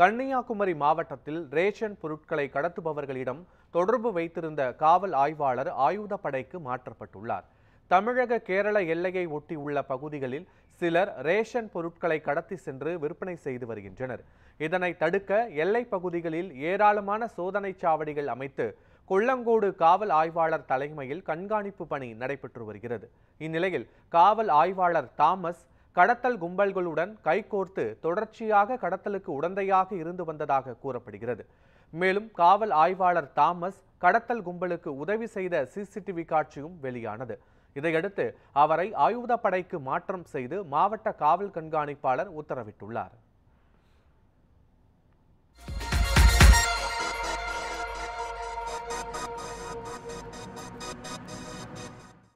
கன்னியாகுமரி மாவட்டத்தில் ரேஷன் பொருட்களை கடத்துபவர்களிடம் தொடர்பு வைத்திருந்த காவல் ஆய்வாளர் ஆயுதப்படைக்கு மாற்றப்பட்டுள்ளார் தமிழக கேரள எல்லையை ஒட்டியுள்ள பகுதிகளில் சிலர் ரேஷன் பொருட்களை கடத்தி சென்று விற்பனை செய்து வருகின்றனர் இதனை தடுக்க எல்லை பகுதிகளில் ஏராளமான சோதனை சாவடிகள் அமைத்து கொள்ளங்கோடு காவல் ஆய்வாளர் தலைமையில் கண்காணிப்பு பணி நடைபெற்று வருகிறது இந்நிலையில் காவல் ஆய்வாளர் தாமஸ் கடத்தல் கும்பல்களுடன் கைகோர்த்து தொடர்ச்சியாக கடத்தலுக்கு உடந்தையாக இருந்து வந்ததாக கூறப்படுகிறது மேலும் காவல் ஆய்வாளர் தாமஸ் கடத்தல் கும்பலுக்கு உதவி செய்த சிசிடிவி காட்சியும் வெளியானது இதையடுத்து அவரை ஆயுதப்படைக்கு மாற்றம் செய்து மாவட்ட காவல் கண்காணிப்பாளர் உத்தரவிட்டுள்ளார்